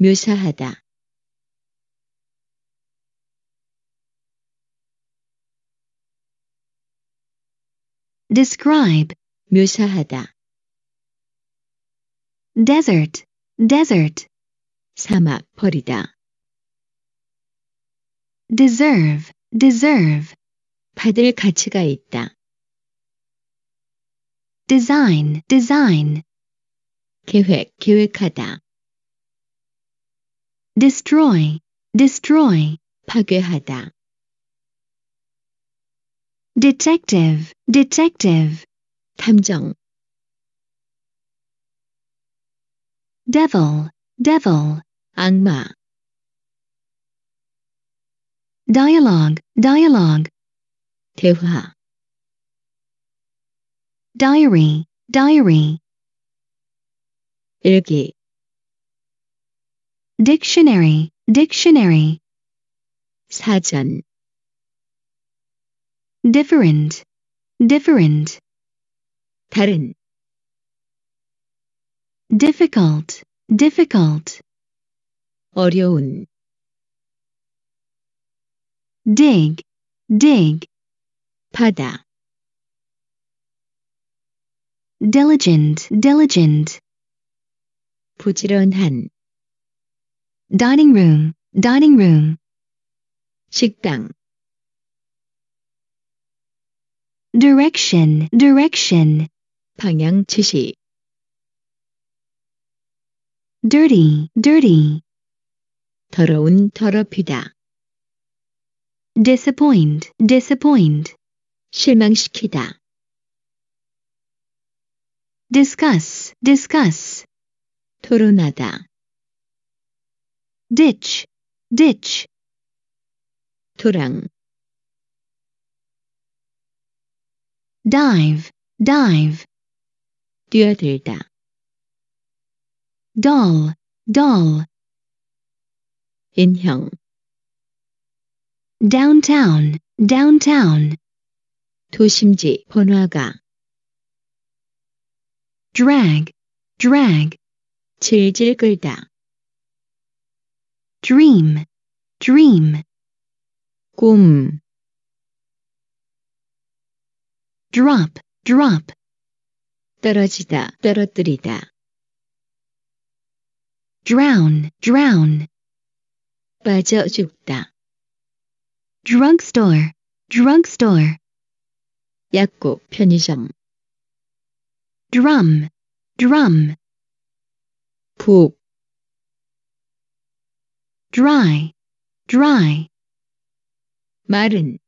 묘사하다. describe 묘사하다 desert desert 사막 버리다 deserve deserve 받을 가치가 있다 design design 계획 계획하다 destroy, destroy, 파괴하다. detective, detective, 탐정. devil, devil, 악마. dialogue, dialogue, 대화. diary, diary, 일기 dictionary, dictionary. 사전 different, different. 다른 difficult, difficult. 어려운 dig, dig. 파다 diligent, diligent. 부지런한 dining room, dining room. 식당 direction, direction. 방향 지시 dirty, dirty. 더러운 더럽히다 disappoint, disappoint. 실망시키다 discuss, discuss. 토론하다 ditch, ditch. 도랑 dive, dive. 뛰어들다. doll, doll. 인형. downtown, downtown. 도심지 번화가. drag, drag. 질질 끌다. dream, dream. 꿈 drop, drop. 떨어지다, 떨어뜨리다. drown, drown. 빠져 죽다. drugstore, drugstore. 약국, 편의점. drum, drum. 북 dry, dry. 마른,